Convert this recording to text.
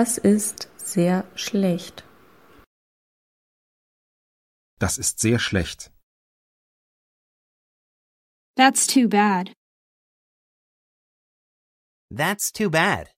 Das ist sehr schlecht. Das ist sehr schlecht. That's too bad. That's too bad.